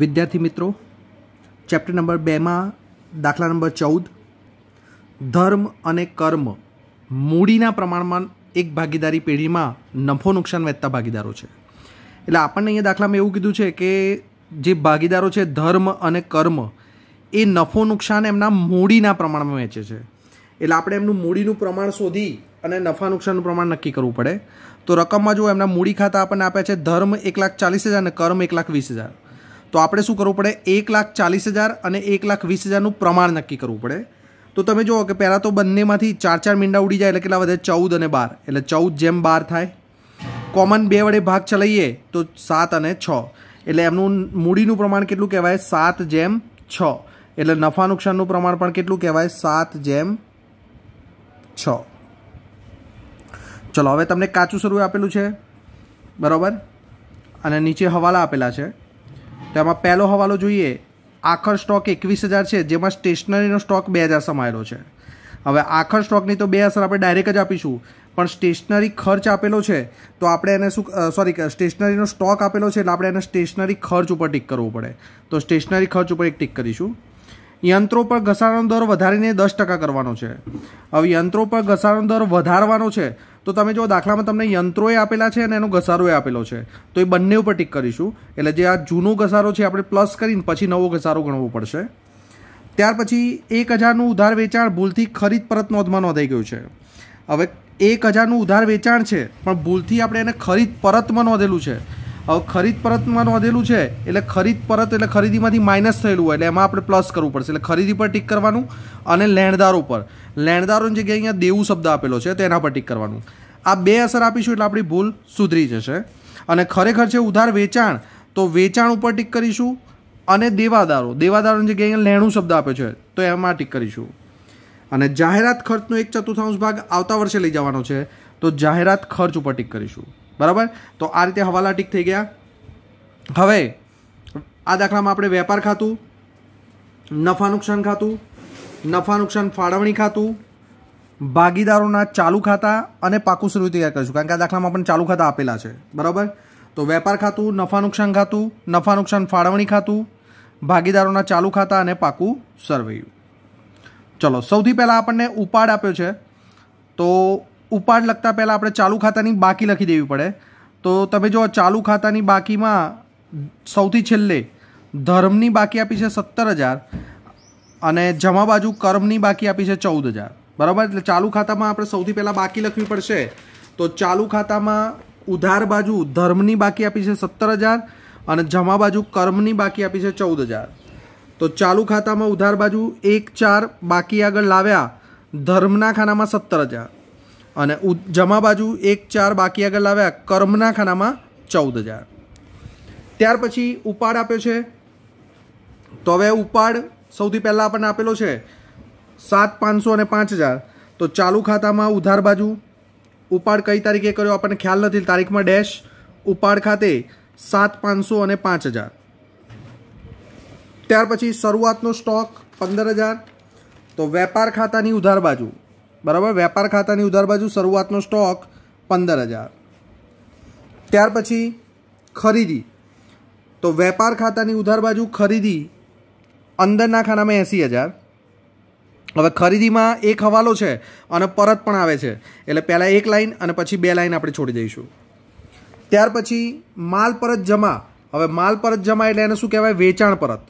વિદ્યાર્થી મિત્રો chapter number બેમાં દાખલા નંબર ચૌદ ધર્મ અને કર્મ મૂડીના પ્રમાણમાં એક ભાગીદારી પેઢીમાં નફો નુકસાન વહેતા ભાગીદારો છે એટલે આપણને અહીંયા દાખલામાં એવું કીધું છે કે જે ભાગીદારો છે ધર્મ અને કર્મ એ નફો નુકસાન એમના મૂડીના પ્રમાણમાં વહેંચે છે એટલે આપણે એમનું મૂડીનું પ્રમાણ શોધી અને નફા નુકસાનનું પ્રમાણ નક્કી કરવું પડે તો રકમમાં જો એમના મૂડી ખાતા આપણને આપ્યા છે ધર્મ એક લાખ ચાલીસ હજાર અને કર્મ એક લાખ વીસ હજાર તો આપણે શું કરવું પડે એક લાખ ચાલીસ હજાર અને એક લાખ વીસ હજારનું પ્રમાણ નક્કી કરવું પડે તો તમે જુઓ કે પહેલાં તો બંનેમાંથી ચાર ચાર મીંડા ઉડી જાય એટલે કેટલા વધે ચૌદ અને બાર એટલે ચૌદ જેમ બાર થાય કોમન બે વડે ભાગ ચલાવીએ તો સાત અને છ એટલે એમનું મૂડીનું પ્રમાણ કેટલું કહેવાય સાત જેમ છ એટલે નફા નુકસાનનું પ્રમાણ પણ કેટલું કહેવાય સાત જેમ છ ચલો હવે તમને કાચું સ્વરૂપ આપેલું છે બરાબર અને નીચે હવાલા આપેલા છે તેમાં પહેલો હવાલો જોઈએ આખર સ્ટોક એકવીસ હજાર છે જેમાં સ્ટેશનરીનો સ્ટોક બે હજાર સમાયેલો છે હવે આખર સ્ટોકની તો બે અસર આપણે ડાયરેક્ટ જ આપીશું પણ સ્ટેશનરી ખર્ચ આપેલો છે તો આપણે એને શું સોરી સ્ટેશનરીનો સ્ટોક આપેલો છે એટલે આપણે એને સ્ટેશનરી ખર્ચ ઉપર ટિક કરવું પડે તો સ્ટેશનરી ખર્ચ ઉપર એક ટિક કરીશું યંત્રો પર ઘસારાનો દર વધારીને દસ ટકા કરવાનો છે હવે યંત્રો પર ઘસારાનો દર વધારવાનો છે તો તમે જો દાખલામાં તમને યંત્રોએ આપેલા છે અને એનો ઘસારોએ આપેલો છે તો એ બંને ઉપર ટીક કરીશું એટલે જે આ જૂનો ઘસારો છે આપણે પ્લસ કરીને પછી નવો ઘસારો ગણવો પડશે ત્યાર પછી એક હજારનું ઉધાર વેચાણ ભૂલથી ખરીદ પરત નોંધમાં નોંધાઈ ગયું છે હવે એક હજારનું ઉધાર વેચાણ છે પણ ભૂલથી આપણે એને ખરીદ પરતમાં નોંધેલું છે હવે ખરીદ પરતમાં નોંધેલું છે એટલે ખરીદ પરત એટલે ખરીદીમાંથી માઇનસ થયેલું હોય એટલે એમાં આપણે પ્લસ કરવું પડશે એટલે ખરીદી પર ટીક કરવાનું અને લેણદારો પર લેણદારોની જગ્યાએ અહીંયા દેવું શબ્દ આપેલો છે તો એના પર ટીક કરવાનું આ બે અસર આપીશું એટલે આપણી ભૂલ સુધરી જશે અને ખરેખર છે ઉધાર વેચાણ તો વેચાણ ઉપર ટીક કરીશું અને દેવાદારો દેવાદારોની જગ્યાએ અહીંયા લેણું શબ્દ આપ્યો છે તો એમાં ટીક કરીશું અને જાહેરાત ખર્ચનો એક ચતુર્થાંશ ભાગ આવતા વર્ષે લઈ જવાનો છે તો જાહેરાત ખર્ચ ઉપર ટીક કરીશું બરાબર તો આ રીતે હવાલાટીક થઈ ગયા હવે આ દાખલામાં આપણે વેપાર ખાતું નફા નુકસાન ખાતું નફા નુકસાન ફાળવણી ખાતું ભાગીદારોના ચાલુ ખાતા અને પાકું સ્વરૂપ તૈયાર કરીશું કારણ કે આ દાખલામાં આપણને ચાલુ ખાતા આપેલા છે બરાબર તો વેપાર ખાતું નફા નુકસાન ખાતું નફા નુકસાન ફાળવણી ખાતું ભાગીદારોના ચાલુ ખાતા અને પાકું સરવૈયું ચલો સૌથી પહેલાં આપણને ઉપાડ આપ્યો છે તો ઉપાડ લખતા પહેલાં આપણે ચાલુ ખાતાની બાકી લખી દેવી પડે તો તમે જો ચાલુ ખાતાની બાકીમાં સૌથી છેલ્લે ધર્મની બાકી આપી છે સત્તર હજાર અને જમા બાજુ કર્મની બાકી આપી છે ચૌદ હજાર બરાબર એટલે ચાલુ ખાતામાં આપણે સૌથી પહેલાં બાકી લખવી પડશે તો ચાલુ ખાતામાં ઉધાર બાજુ ધર્મની બાકી આપી છે સત્તર હજાર અને જમા બાજુ કર્મની બાકી આપી છે ચૌદ હજાર તો ચાલુ ખાતામાં ઉધાર બાજુ એક ચાર બાકી આગળ લાવ્યા ધર્મના ખાનામાં સત્તર હજાર અને જમા બાજુ એક ચાર બાકી આગળ લાવ્યા કર્મના ખાનામાં ચૌદ હજાર ત્યાર પછી ઉપાડ આપ્યો છે તો હવે ઉપાડ સૌથી પહેલાં આપણને આપેલો છે સાત પાંચસો અને પાંચ હજાર તો ચાલુ ખાતામાં ઉધાર બાજુ ઉપાડ કઈ તારીખે કર્યો આપણને ખ્યાલ નથી તારીખમાં ડેશ ઉપાડ ખાતે સાત પાંચસો અને પાંચ હજાર ત્યાર પછી શરૂઆતનો સ્ટોક પંદર હજાર તો વેપાર ખાતાની ઉધાર બાજુ બરાબર વેપાર ખાતાની ઉધાર બાજુ શરૂઆતનો સ્ટોક પંદર હજાર ત્યાર પછી ખરીદી તો વેપાર ખાતાની ઉધાર બાજુ ખરીદી અંદરના ખાનામાં એંસી હજાર હવે ખરીદીમાં એક હવાલો છે અને પરત પણ આવે છે એટલે પહેલાં એક લાઈન અને પછી બે લાઈન આપણે છોડી દઈશું ત્યાર પછી માલ પરત જમા હવે માલ પરત જમા એટલે એને શું કહેવાય વેચાણ પરત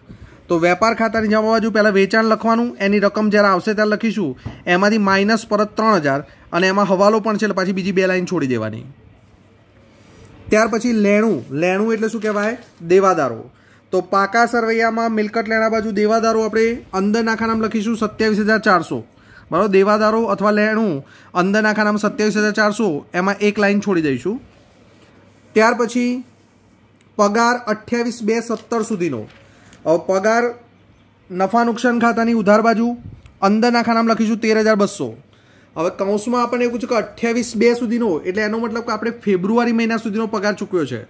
તો વેપાર ખાતાની જમા બાજુ પહેલાં વેચાણ લખવાનું એની રકમ જ્યારે આવશે ત્યારે લખીશું એમાંથી માઇનસ પરત ત્રણ હજાર અને એમાં હવાલો પણ છે એટલે પાછી બીજી બે લાઈન છોડી દેવાની ત્યાર પછી લેણું લેણું એટલે શું કહેવાય દેવાદારો તો પાકા સરવૈયામાં મિલકત લેણા બાજુ દેવાદારો આપણે અંદર નાખા નામ લખીશું સત્યાવીસ હજાર ચારસો બરાબર દેવાદારો અથવા લેણું નાખા નામ સત્યાવીસ હજાર ચારસો એમાં એક લાઈન છોડી દઈશું ત્યાર પછી પગાર અઠ્યાવીસ બે સત્તર સુધીનો હવે પગાર નફા નુકસાન ખાતાની ઉધાર બાજુ અંદરના ખાનામાં લખીશું તેર હજાર બસો હવે કૌંસમાં આપણને એવું છે કે અઠ્યાવીસ બે સુધીનો એટલે એનો મતલબ કે આપણે ફેબ્રુઆરી મહિના સુધીનો પગાર ચૂક્યો છે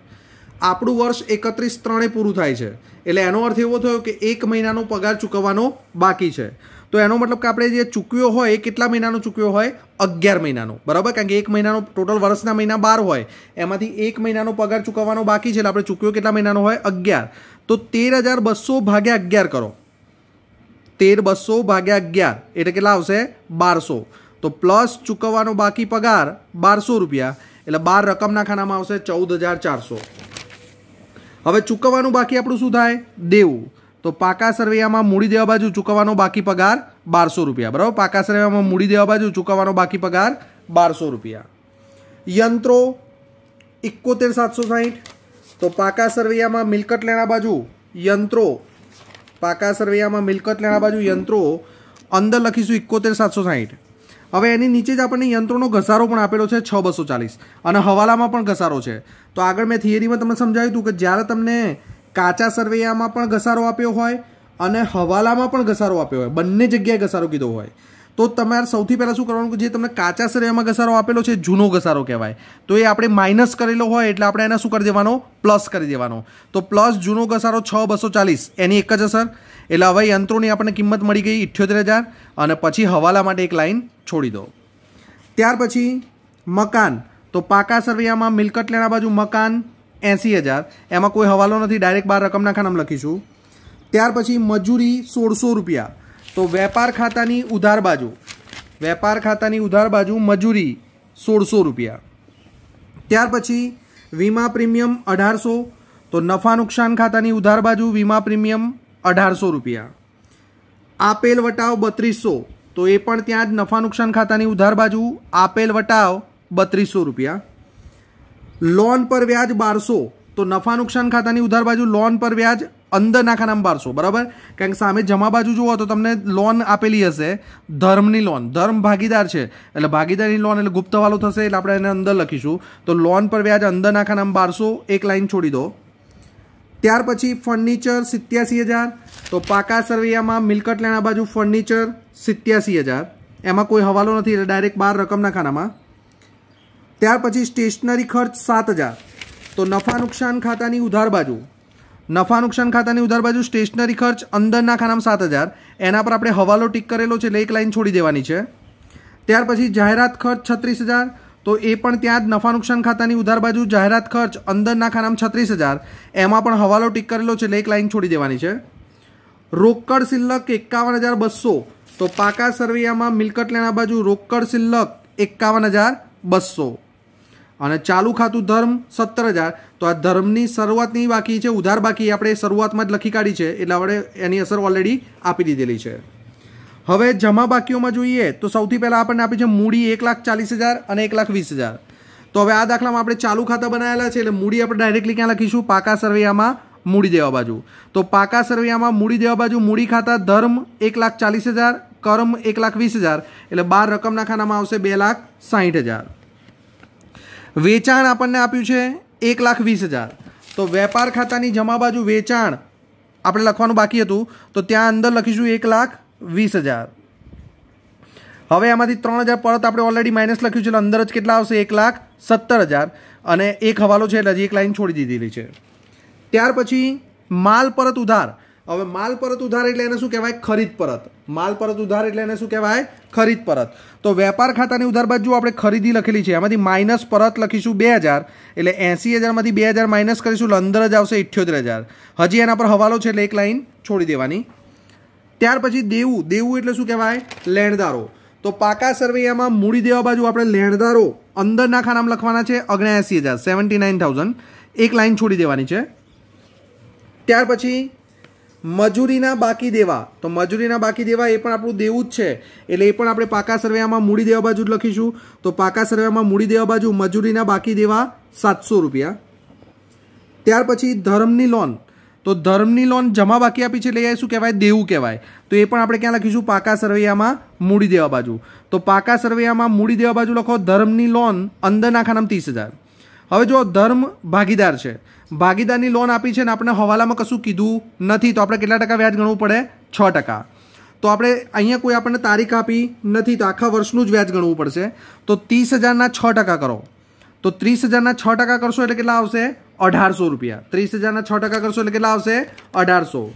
આપણું વર્ષ એકત્રીસ ત્રણે પૂરું થાય છે એટલે એનો અર્થ એવો થયો કે એક મહિનાનો પગાર ચૂકવવાનો બાકી છે તો એનો મતલબ કે આપણે જે ચૂકવ્યો હોય એ કેટલા મહિનાનો ચૂકવ્યો હોય અગિયાર મહિનાનો બરાબર કારણ કે એક મહિનાનો ટોટલ વર્ષના મહિના બાર હોય એમાંથી એક મહિનાનો પગાર ચૂકવવાનો બાકી છે એટલે આપણે ચૂકવ્યો કેટલા મહિનાનો હોય અગિયાર તો તેર હજાર બસો ભાગ્યા અગિયાર કરો તેર બસો ભાગ્યા અગિયાર એટલે કેટલા આવશે બારસો તો પ્લસ ચૂકવવાનો બાકી પગાર બારસો રૂપિયા એટલે બાર રકમના ખાનામાં આવશે ચૌદ હજાર ચારસો હવે ચૂકવવાનું બાકી આપણું શું થાય દેવું તો પાકા સરવૈયામાં મૂડી દેવા બાજુ ચૂકવવાનો બાકી પગાર બારસો રૂપિયા બરાબર પાકા સરવૈયામાં મૂડી દેવા બાજુ ચૂકવવાનો બાકી પગાર બારસો રૂપિયા યંત્રો એકોતેર સાતસો સાહીઠ તો પાકા સરવૈયામાં મિલકત લેણા બાજુ યંત્રો પાકા સરવૈયામાં મિલકત લેણા બાજુ યંત્રો અંદર લખીશું એકોતેર સાતસો સાહીઠ હવે એની નીચે જ આપણને યંત્રોનો ઘસારો પણ આપેલો છે છ બસો ચાલીસ અને હવાલામાં પણ ઘસારો છે તો આગળ મેં થિયરીમાં તમને સમજાવ્યું હતું કે જ્યારે તમને કાચા સરવૈયામાં પણ ઘસારો આપ્યો હોય અને હવાલામાં પણ ઘસારો આપ્યો હોય બંને જગ્યાએ ઘસારો કીધો હોય તો તમારે સૌથી પહેલાં શું કરવાનું કે જે તમને કાચા સરવૈયામાં ઘસારો આપેલો છે જૂનો ઘસારો કહેવાય તો એ આપણે માઇનસ કરેલો હોય એટલે આપણે એને શું કરી દેવાનો પ્લસ કરી દેવાનો તો પ્લસ જૂનો ઘસારો છ બસો ચાલીસ એની એક જ અસર એટલે હવે યંત્રોની આપણને કિંમત મળી ગઈ ઇઠ્યોતેર હજાર અને પછી હવાલા માટે એક લાઇન છોડી દો ત્યાર પછી મકાન તો પાકા સરવૈયામાં મિલકત લેણા બાજુ મકાન એંસી હજાર એમાં કોઈ હવાલો નથી ડાયરેક્ટ બાર રકમના ખાનામાં લખીશું ત્યાર પછી મજૂરી સોળસો રૂપિયા તો વેપાર ખાતાની ઉધાર બાજુ વેપાર ખાતાની ઉધાર બાજુ મજૂરી સોળસો રૂપિયા ત્યાર પછી વીમા પ્રીમિયમ અઢારસો તો નફા નુકસાન ખાતાની ઉધાર બાજુ વીમા પ્રીમિયમ અઢારસો રૂપિયા આપેલ વટાવ બત્રીસો તો એ પણ ત્યાં જ નફા નુકસાન ખાતાની ઉધાર બાજુ આપેલ વટાવ બત્રીસો રૂપિયા લોન પર વ્યાજ બારસો તો નફા નુકસાન ખાતાની ઉધાર બાજુ લોન પર વ્યાજ અંદરના ખાનામાં બારસો બરાબર કારણ કે સામે જમા બાજુ જુઓ તો તમને લોન આપેલી હશે ધર્મની લોન ધર્મ ભાગીદાર છે એટલે ભાગીદારની લોન એટલે ગુપ્તવાલો થશે એટલે આપણે એને અંદર લખીશું તો લોન પર વ્યાજ અંદરના ખાનામાં બારસો એક લાઈન છોડી દો ત્યાર પછી ફર્નિચર સિત્યાસી હજાર તો પાકા સરવૈયામાં મિલકત લેણા બાજુ ફર્નિચર સિત્યાસી હજાર એમાં કોઈ હવાલો નથી એટલે ડાયરેક્ટ બાર રકમના ખાનામાં ત્યાર પછી સ્ટેશનરી ખર્ચ સાત હજાર તો નફા નુકસાન ખાતાની ઉધાર બાજુ નફા નુકસાન ખાતાની ઉધાર બાજુ સ્ટેશનરી ખર્ચ અંદરના ખાનામ સાત હજાર એના પર આપણે હવાલો ટીક કરેલો છે એટલે એક લાઈન છોડી દેવાની છે ત્યાર પછી જાહેરાત ખર્ચ છત્રીસ હજાર તો એ પણ ત્યાં જ નફા નુકસાન ખાતાની ઉધાર બાજુ જાહેરાત ખર્ચ અંદરના ખાનામાં છત્રીસ હજાર એમાં પણ હવાલો ટીક કરેલો છે એટલે એક લાઈન છોડી દેવાની છે રોકડ શિલ્લક એકાવન હજાર બસો તો પાકા સરવૈયામાં મિલકત લેણા બાજુ રોકડ સિલ્લક એકાવન હજાર બસો અને ચાલુ ખાતું ધર્મ સત્તર હજાર તો આ ધર્મની શરૂઆતની બાકી છે ઉધાર બાકી આપણે શરૂઆતમાં જ લખી કાઢી છે એટલે આપણે એની અસર ઓલરેડી આપી દીધેલી છે હવે જમા બાકીઓમાં જોઈએ તો સૌથી પહેલાં આપણને આપી છે મૂડી એક લાખ ચાલીસ હજાર અને એક લાખ વીસ હજાર તો હવે આ દાખલામાં આપણે ચાલુ ખાતા બનાવેલા છે એટલે મૂડી આપણે ડાયરેક્ટલી ક્યાં લખીશું પાકા સરવૈયામાં મૂડી દેવા બાજુ તો પાકા સરવૈયામાં મૂડી દેવા બાજુ મૂડી ખાતા ધર્મ એક લાખ ચાલીસ હજાર કર્મ એક લાખ વીસ હજાર એટલે બાર રકમના ખાનામાં આવશે બે લાખ સાઠ હજાર વેચાણ આપણને આપ્યું છે એક લાખ વીસ હજાર તો વેપાર ખાતાની જમા બાજુ વેચાણ આપણે લખવાનું બાકી હતું તો ત્યાં અંદર લખીશું એક લાખ વીસ હજાર હવે આમાંથી ત્રણ હજાર પરત આપણે ઓલરેડી માઇનસ લખ્યું છે એટલે અંદર જ કેટલા આવશે એક લાખ સત્તર હજાર અને એક હવાલો છે એટલે હજી એક લાઈન છોડી દીધેલી છે ત્યાર પછી માલ પરત ઉધાર હવે માલ પરત ઉધાર એટલે એને શું કહેવાય ખરીદ પરત માલ પરત ઉધાર એટલે એને શું કહેવાય ખરીદ પરત તો વેપાર ખાતાની ઉધાર બાજુ આપણે ખરીદી લખેલી છે એમાંથી માઇનસ પરત લખીશું બે હજાર એટલે એંસી હજારમાંથી બે હજાર માઇનસ કરીશું લંદર જ આવશે ઇઠ્યોતેર હજાર હજી એના પર હવાલો છે એટલે એક લાઇન છોડી દેવાની ત્યાર પછી દેવું દેવું એટલે શું કહેવાય લેણદારો તો પાકા સરવૈયામાં મૂડી દેવા બાજુ આપણે લેણદારો અંદરના ખાનામાં લખવાના છે ઓગણ્યાસી હજાર સેવન્ટી નાઇન થાઉઝન્ડ એક લાઇન છોડી દેવાની છે ત્યાર પછી મજૂરીના બાકી દેવા તો મજૂરીના બાકી દેવા એ પણ આપણું દેવું જ છે એટલે એ પણ આપણે પાકા સરવૈયામાં મૂડી દેવા બાજુ જ લખીશું તો પાકા સરવૈયામાં મૂડી દેવા બાજુ મજૂરીના બાકી દેવા સાતસો રૂપિયા ત્યાર પછી ધર્મની લોન તો ધર્મની લોન જમા બાકી આપી છે એટલે એ શું કહેવાય દેવું કહેવાય તો એ પણ આપણે ક્યાં લખીશું પાકા સરવૈયામાં મૂડી દેવા બાજુ તો પાકા સરવૈયામાં મૂડી દેવા બાજુ લખો ધર્મની લોન અંદર ખાનામાં ત્રીસ હજાર હવે જો ધર્મ ભાગીદાર છે ભાગીદારની લોન આપી છે ને આપણે હવાલામાં કશું કીધું નથી તો આપણે કેટલા ટકા વ્યાજ ગણવું પડે છ ટકા તો આપણે અહીંયા કોઈ આપણને તારીખ આપી નથી તો આખા વર્ષનું જ વ્યાજ ગણવું પડશે તો ત્રીસ હજારના છ ટકા કરો તો ત્રીસ હજારના છ ટકા કરશો એટલે કેટલા આવશે અઢારસો રૂપિયા ત્રીસ હજારના છ ટકા કરશો એટલે કેટલા આવશે અઢારસો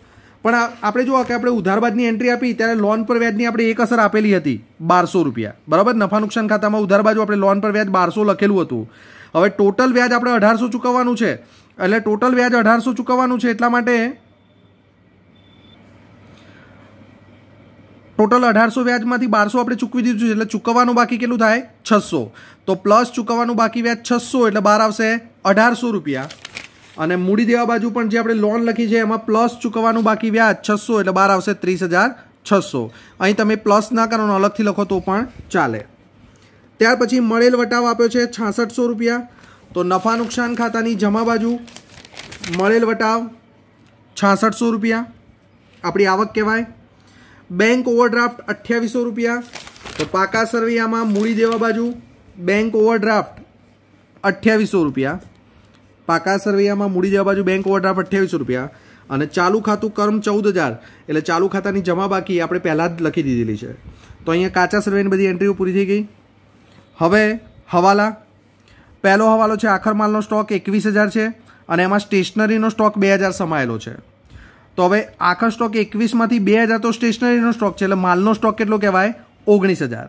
પણ આપણે જુઓ કે આપણે ઉધાર બાદની એન્ટ્રી આપી ત્યારે લોન પર વ્યાજની આપણે એક અસર આપેલી હતી બારસો રૂપિયા બરાબર નફા નુકસાન ખાતામાં ઉધાર બાજુ આપણે લોન પર વ્યાજ બારસો લખેલું હતું હવે ટોટલ વ્યાજ આપણે અઢારસો ચૂકવવાનું છે એટલે ટોટલ વ્યાજ અઢારસો ચૂકવવાનું છે એટલા માટે ટોટલ અઢારસો વ્યાજમાંથી બારસો આપણે ચૂકવી દીધું છે એટલે ચૂકવવાનું બાકી કેટલું થાય છસો તો પ્લસ ચૂકવવાનું બાકી વ્યાજ છસો એટલે બહાર આવશે અઢારસો રૂપિયા અને મૂડી દેવા બાજુ પણ જે આપણે લોન લખી છે એમાં પ્લસ ચૂકવવાનું બાકી વ્યાજ છસો એટલે બહાર આવશે ત્રીસ હજાર છસો અહીં તમે પ્લસ ના કરો અલગથી લખો તો પણ ચાલે ત્યાર પછી મળેલ વટાવ આપ્યો છે છાસઠસો રૂપિયા તો નફા નુકસાન ખાતાની જમા બાજુ મળેલ વટાવ છાસઠસો રૂપિયા આપણી આવક કહેવાય બેંક ઓવરડ્રાફ્ટ અઠ્યાવીસો રૂપિયા તો પાકા સરવૈયામાં મૂડી દેવા બાજુ બેંક ઓવરડ્રાફ્ટ અઠ્યાવીસો રૂપિયા પાકા સરવૈયામાં મૂડી દેવા બાજુ બેંક ઓવરડ્રાફ્ટ અઠ્યાવીસો રૂપિયા અને ચાલુ ખાતું કર્મ ચૌદ હજાર એટલે ચાલુ ખાતાની જમા બાકી આપણે પહેલાં જ લખી દીધેલી છે તો અહીંયા કાચા સર્વેની બધી એન્ટ્રીઓ પૂરી થઈ ગઈ હવે હવાલા પહેલો હવાલો છે આખર માલનો સ્ટોક એકવીસ હજાર છે અને એમાં સ્ટેશનરીનો સ્ટોક બે હજાર સમાયેલો છે તો હવે આખર સ્ટોક એકવીસમાંથી બે હજાર તો સ્ટેશનરીનો સ્ટોક છે એટલે માલનો સ્ટોક કેટલો કહેવાય ઓગણીસ હજાર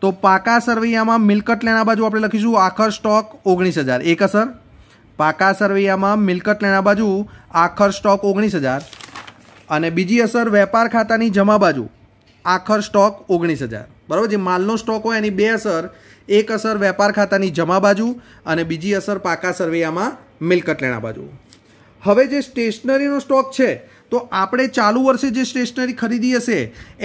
તો પાકા સરવૈયામાં મિલકત લેણા બાજુ આપણે લખીશું આખર સ્ટોક ઓગણીસ હજાર એક અસર પાકા સરવૈયામાં મિલકત લેણા બાજુ આખર સ્ટોક ઓગણીસ હજાર અને બીજી અસર વેપાર ખાતાની જમા બાજુ આખર સ્ટોક ઓગણીસ હજાર બરાબર જે માલનો સ્ટોક હોય એની બે અસર એક અસર વેપાર ખાતાની જમા બાજુ અને બીજી અસર પાકા સરવૈયામાં મિલકત લેણા બાજુ હવે જે સ્ટેશનરીનો સ્ટોક છે તો આપણે ચાલુ વર્ષે જે સ્ટેશનરી ખરીદી હશે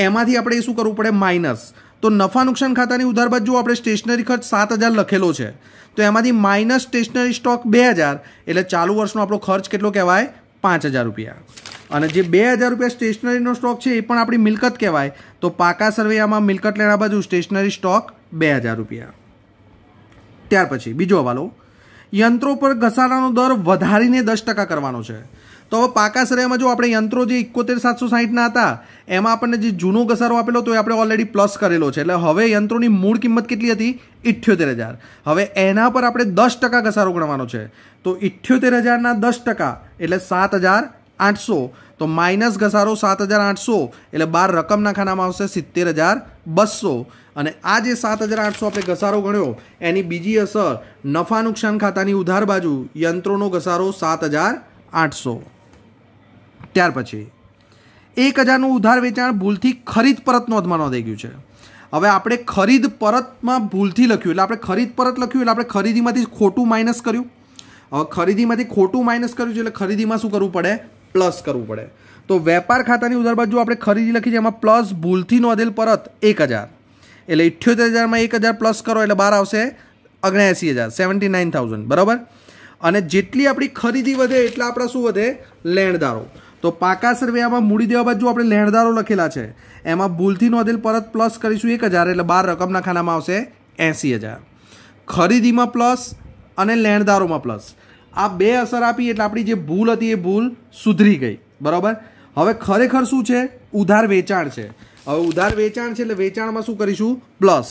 એમાંથી આપણે શું કરવું પડે માઇનસ તો નફા નુકસાન ખાતાની ઉધાર બાજુ આપણે સ્ટેશનરી ખર્ચ સાત હજાર લખેલો છે તો એમાંથી માઇનસ સ્ટેશનરી સ્ટોક બે હજાર એટલે ચાલુ વર્ષનો આપણો ખર્ચ કેટલો કહેવાય પાંચ હજાર રૂપિયા અને જે બે હજાર રૂપિયા સ્ટેશનરીનો સ્ટોક છે એ પણ આપણી મિલકત કહેવાય તો પાકા સરવૈયામાં મિલકત લેણા બાજુ સ્ટેશનરી સ્ટોક બે હજાર રૂપિયા ત્યાર પછી બીજો હવાલો યંત્રો પર ઘસારાનો દર વધારીને દસ ટકા કરવાનો છે તો હવે પાકા સરેમાં જો આપણે યંત્રો જે ઇકોતેર સાતસો સાહીઠના હતા એમાં આપણને જે જૂનો ઘસારો આપેલો તો એ આપણે ઓલરેડી પ્લસ કરેલો છે એટલે હવે યંત્રોની મૂળ કિંમત કેટલી હતી ઇઠ્યોતેર હજાર હવે એના પર આપણે દસ ટકા ઘસારો ગણવાનો છે તો ઇઠ્યોતેર હજારના દસ ટકા એટલે સાત હજાર આઠસો તો માઇનસ ઘસારો સાત હજાર આઠસો એટલે બાર રકમના ખાનામાં આવશે સિત્તેર હજાર બસો અને આ જે સાત હજાર આઠસો આપણે ઘસારો ગણ્યો એની બીજી અસર નફા નુકસાન ખાતાની ઉધાર બાજુ યંત્રોનો ઘસારો સાત હજાર આઠસો ત્યાર પછી એક હજારનું ઉધાર વેચાણ ભૂલથી ખરીદ પરત નોંધમાં નોંધાઈ ગયું છે હવે આપણે ખરીદ પરતમાં ભૂલથી લખ્યું એટલે આપણે ખરીદ પરત લખ્યું એટલે આપણે ખરીદીમાંથી ખોટું માઇનસ કર્યું હવે ખરીદીમાંથી ખોટું માઇનસ કર્યું છે એટલે ખરીદીમાં શું કરવું પડે પ્લસ કરવું પડે તો વેપાર ખાતાની ઉધાર બાજુ આપણે ખરીદી લખી છે એમાં પ્લસ ભૂલથી નોંધેલ પરત એક હજાર એટલે ઇઠ્યોતેર હજારમાં એક હજાર પ્લસ કરો એટલે બાર આવશે અગણ્યાસી હજાર સેવન્ટી નાઇન થાઉઝન્ડ બરાબર અને જેટલી આપણી ખરીદી વધે એટલા આપણા શું વધે લેણદારો તો પાકા સર્વેયામાં મૂડી દેવા બાજુ આપણે લેણદારો લખેલા છે એમાં ભૂલથી નોંધેલ પરત પ્લસ કરીશું એક હજાર એટલે બાર રકમના ખાનામાં આવશે એંસી હજાર ખરીદીમાં પ્લસ અને લેણદારોમાં પ્લસ આ બે અસર આપી એટલે આપણી જે ભૂલ હતી એ ભૂલ સુધરી ગઈ બરાબર હવે ખરેખર શું છે ઉધાર વેચાણ છે હવે ઉધાર વેચાણ છે એટલે વેચાણમાં શું કરીશું પ્લસ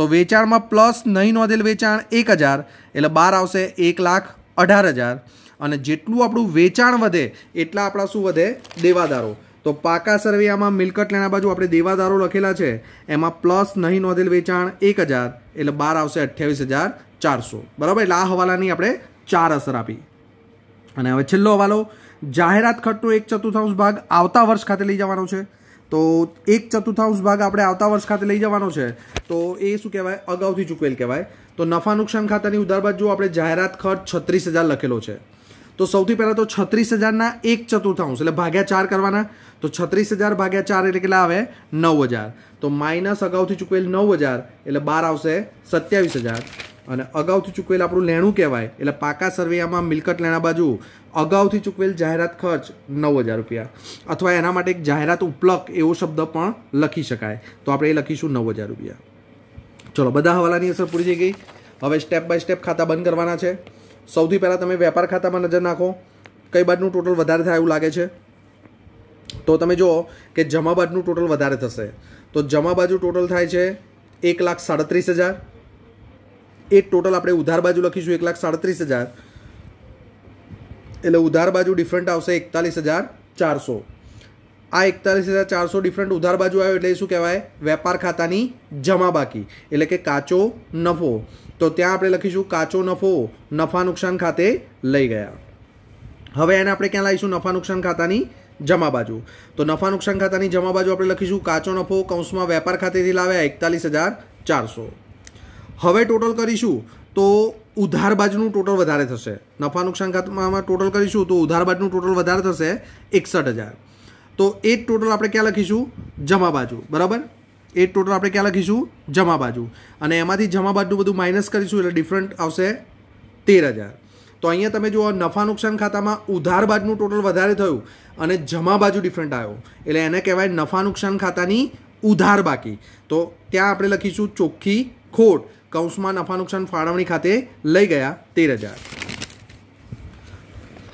તો વેચાણમાં પ્લસ નહીં નોંધેલ વેચાણ એક હજાર એટલે બાર આવશે એક લાખ અઢાર હજાર અને જેટલું આપણું વેચાણ વધે એટલા આપણા શું વધે દેવાદારો તો પાકા સરવૈયામાં મિલકત લેણા બાજુ આપણે દેવાદારો લખેલા છે એમાં પ્લસ નહીં નોંધેલ વેચાણ એક હજાર એટલે બાર આવશે અઠ્યાવીસ હજાર ચારસો બરાબર એટલે આ હવાલાની આપણે ચાર અસર આપી અને હવે છેલ્લો હવાલો જાહેરાત ખર્ચનો એક ચતુર્થાંશ ભાગ આવતા વર્ષ ખાતે લઈ જવાનો છે તો એક ચતુર્થાંશ ભાગ આપણે આવતા વર્ષ ખાતે લઈ જવાનો છે તો એ શું કહેવાય અગાઉથી ચૂકવેલ કહેવાય તો નફા નુકસાન ખાતાની ઉધાર જો આપણે જાહેરાત ખર્ચ છત્રીસ હજાર લખેલો છે તો સૌથી પહેલાં તો છત્રીસ હજારના એક ચતુર્થાંશ એટલે ભાગ્યા ચાર કરવાના તો છત્રીસ હજાર ભાગ્યા ચાર એટલે કેટલા આવે નવ હજાર તો માઇનસ અગાઉથી ચૂકવેલ નવ હજાર એટલે બાર આવશે સત્યાવીસ હજાર અને અગાઉથી ચૂકવેલ આપણું લેણું કહેવાય એટલે પાકા સરવૈયામાં મિલકત લેણા બાજુ અગાઉથી ચૂકવેલ જાહેરાત ખર્ચ નવ હજાર રૂપિયા અથવા એના માટે એક જાહેરાત ઉપલક એવો શબ્દ પણ લખી શકાય તો આપણે એ લખીશું નવ હજાર રૂપિયા ચલો બધા હવાલાની અસર પૂરી થઈ ગઈ હવે સ્ટેપ બાય સ્ટેપ ખાતા બંધ કરવાના છે સૌથી પહેલાં તમે વેપાર ખાતામાં નજર નાખો કઈ બાજુનું ટોટલ વધારે થાય એવું લાગે છે તો તમે જુઓ કે જમા બાદનું ટોટલ વધારે થશે તો જમા બાજુ ટોટલ થાય છે એક લાખ સાડત્રીસ હજાર એ ટોટલ આપણે ઉધાર બાજુ લખીશું એક લાખ સાડત્રીસ હજાર એટલે ઉધાર બાજુ ડિફરન્ટ આવશે એકતાલીસ હજાર ચારસો આ એકતાલીસ હજાર ચારસો ડિફરન્ટ ઉધાર બાજુ આવ્યો એટલે શું કહેવાય વેપાર ખાતાની જમા બાકી એટલે કે કાચો નફો તો ત્યાં આપણે લખીશું કાચો નફો નફા નુકસાન ખાતે લઈ ગયા હવે એને આપણે ક્યાં લાવીશું નફા નુકસાન ખાતાની જમા બાજુ તો નફા નુકસાન ખાતાની જમા બાજુ આપણે લખીશું કાચો નફો કૌંસમાં વેપાર ખાતેથી લાવ્યા એકતાલીસ હજાર ચારસો હવે ટોટલ કરીશું તો ઉધાર બાજુનું ટોટલ વધારે થશે નફા નુકસાન ખાતામાં ટોટલ કરીશું તો ઉધાર બાજનું ટોટલ વધારે થશે એકસઠ હજાર તો એ જ ટોટલ આપણે ક્યાં લખીશું જમા બાજુ બરાબર એ જ ટોટલ આપણે ક્યાં લખીશું જમા બાજુ અને એમાંથી જમા બાજુ બધું માઇનસ કરીશું એટલે ડિફરન્ટ આવશે તેર હજાર તો અહીંયા તમે જુઓ નફા નુકસાન ખાતામાં ઉધાર બાજનું ટોટલ વધારે થયું અને જમા બાજુ ડિફરન્ટ આવ્યો એટલે એને કહેવાય નફા નુકસાન ખાતાની ઉધાર બાકી તો ત્યાં આપણે લખીશું ચોખ્ખી ખોટ કૌંસમાં નફા નુકસાન ફાળવણી ખાતે લઈ ગયા તેર હજાર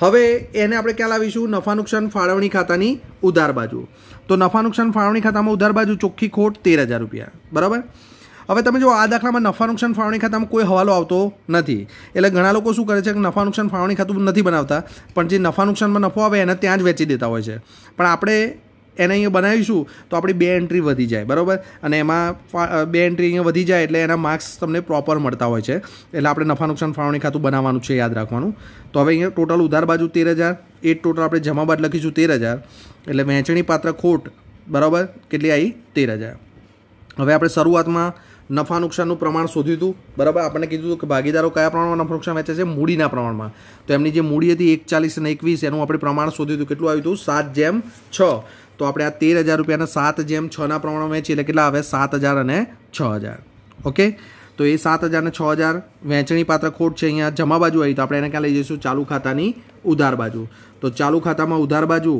હવે એને આપણે ખ્યાલ આવીશું નફા નુકસાન ફાળવણી ખાતાની ઉધાર બાજુ તો નફા નુકસાન ફાળવણી ખાતામાં ઉધાર બાજુ ચોખ્ખી ખોટ તેર હજાર રૂપિયા બરાબર હવે તમે જો આ દાખલામાં નફા નુકસાન ફાળવણી ખાતામાં કોઈ હવાલો આવતો નથી એટલે ઘણા લોકો શું કરે છે કે નફા નુકસાન ફાળવણી ખાતું નથી બનાવતા પણ જે નફા નુકસાનમાં નફો આવે એને ત્યાં જ વેચી દેતા હોય છે પણ આપણે એને અહીંયા બનાવીશું તો આપણી બે એન્ટ્રી વધી જાય બરાબર અને એમાં બે એન્ટ્રી અહીંયા વધી જાય એટલે એના માર્ક્સ તમને પ્રોપર મળતા હોય છે એટલે આપણે નફા નુકસાન ફાળવણી ખાતું બનાવવાનું છે યાદ રાખવાનું તો હવે અહીંયા ટોટલ ઉધાર બાજુ તેર હજાર એ ટોટલ આપણે જમા બાદ લખીશું તેર હજાર એટલે વહેંચણી પાત્ર ખોટ બરાબર કેટલી આવી તેર હજાર હવે આપણે શરૂઆતમાં નફા નુકસાનનું પ્રમાણ શોધ્યું હતું બરાબર આપણને કીધું હતું કે ભાગીદારો કયા પ્રમાણમાં નફા નુકસાન વેચે છે મૂડીના પ્રમાણમાં તો એમની જે મૂડી હતી એકચાલીસ અને એકવીસ એનું આપણે પ્રમાણ શોધ્યું હતું કેટલું આવ્યું હતું સાત જેમ છ તો આપણે આ તેર હજાર રૂપિયાના સાત જેમ છના પ્રમાણમાં વેચીએ એટલે કેટલા આવે સાત હજાર અને છ હજાર ઓકે તો એ સાત હજારને છ હજાર વેચણી પાત્ર ખોટ છે અહીંયા જમા બાજુ આવી તો આપણે એને ક્યાં લઈ જઈશું ચાલુ ખાતાની ઉધાર બાજુ તો ચાલુ ખાતામાં ઉધાર બાજુ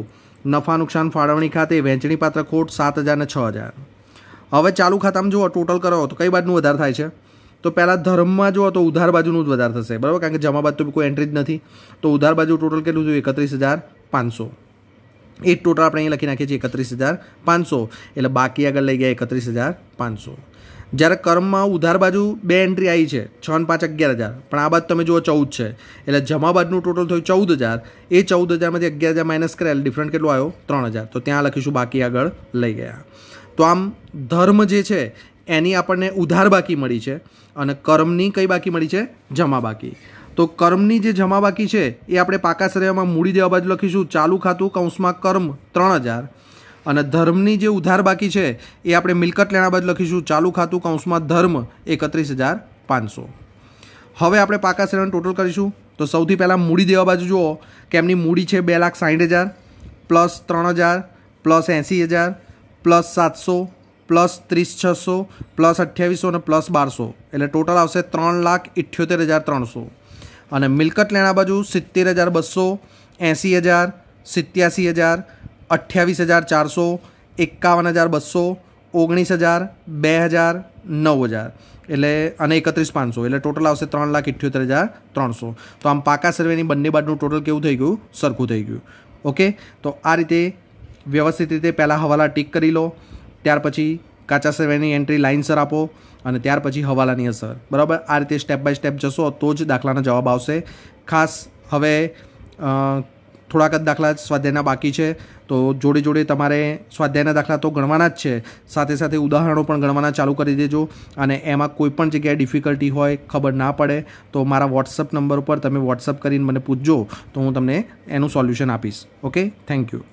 નફા નુકસાન ફાળવણી ખાતે વેચણી પાત્ર ખોટ સાત હજાર ને છ હજાર હવે ચાલુ ખાતામાં જુઓ ટોટલ કરો તો કઈ બાજુનું વધારે થાય છે તો પહેલાં ધર્મમાં જુઓ તો ઉધાર બાજુનું જ વધારે થશે બરાબર કારણ કે જમા બાજુ તો કોઈ એન્ટ્રી જ નથી તો ઉધાર બાજુ ટોટલ કેટલું જોયું એકત્રીસ હજાર પાંચસો એ ટોટલ આપણે અહીં લખી નાખીએ છીએ એકત્રીસ હજાર પાંચસો એટલે બાકી આગળ લઈ ગયા એકત્રીસ હજાર પાંચસો જ્યારે કર્મમાં ઉધાર બાજુ બે એન્ટ્રી આવી છે છ ને પાંચ અગિયાર હજાર પણ આ બાદ તમે જુઓ ચૌદ છે એટલે જમા બાજુનું ટોટલ થયું ચૌદ હજાર એ ચૌદ હજારમાંથી અગિયાર હજાર માઇનસ કરેલ ડિફરન્ટ કેટલો આવ્યો ત્રણ હજાર તો ત્યાં લખીશું બાકી આગળ લઈ ગયા તો આમ ધર્મ જે છે એની આપણને ઉધાર બાકી મળી છે અને કર્મની કઈ બાકી મળી છે જમા બાકી તો કર્મની જે જમા બાકી છે એ આપણે પાકા સરેવામાં મૂડી દેવા બાજુ લખીશું ચાલુ ખાતું કૌંસમાં કર્મ ત્રણ હજાર અને ધર્મની જે ઉધાર બાકી છે એ આપણે મિલકત લેણા બાદ લખીશું ચાલુ ખાતું કૌંસમાં ધર્મ એકત્રીસ હજાર પાંચસો હવે આપણે પાકા શ્રેણ ટોટલ કરીશું તો સૌથી પહેલાં મૂડી દેવા બાજુ જુઓ કે એમની મૂડી છે બે લાખ સાઠ હજાર પ્લસ ત્રણ હજાર પ્લસ એંસી હજાર પ્લસ સાતસો પ્લસ ત્રીસ છસો પ્લસ અઠ્યાવીસો અને પ્લસ બારસો એટલે ટોટલ આવશે ત્રણ લાખ ઇઠ્યોતેર હજાર ત્રણસો અને મિલકત લેણા બાજુ સિત્તેર હજાર બસો એંસી હજાર સિત્યાસી હજાર અઠ્યાવીસ હજાર ચારસો એકાવન હજાર બસો ઓગણીસ હજાર બે હજાર નવ હજાર એટલે અને એકત્રીસ પાંચસો એટલે ટોટલ આવશે ત્રણ લાખ ઇઠ્યોતેર હજાર ત્રણસો તો આમ પાકા સર્વેની બંને બાજુનું ટોટલ કેવું થઈ ગયું સરખું થઈ ગયું ઓકે તો આ રીતે વ્યવસ્થિત રીતે પહેલાં હવાલા ટીક કરી લો ત્યાર પછી કાચા સેવાની એન્ટ્રી લાઇન સર આપો અને ત્યાર પછી હવાલાની અસર બરાબર આ રીતે સ્ટેપ બાય સ્ટેપ જશો તો જ દાખલાના જવાબ આવશે ખાસ હવે થોડાક જ દાખલા સ્વાધ્યાયના બાકી છે તો જોડે જોડે તમારે સ્વાધ્યાયના દાખલા તો ગણવાના જ છે સાથે સાથે ઉદાહરણો પણ ગણવાના ચાલુ કરી દેજો અને એમાં કોઈ પણ જગ્યાએ ડિફિકલ્ટી હોય ખબર ના પડે તો મારા વોટ્સઅપ નંબર ઉપર તમે વોટ્સઅપ કરીને મને પૂછજો તો હું તમને એનું સોલ્યુશન આપીશ ઓકે થેન્ક યુ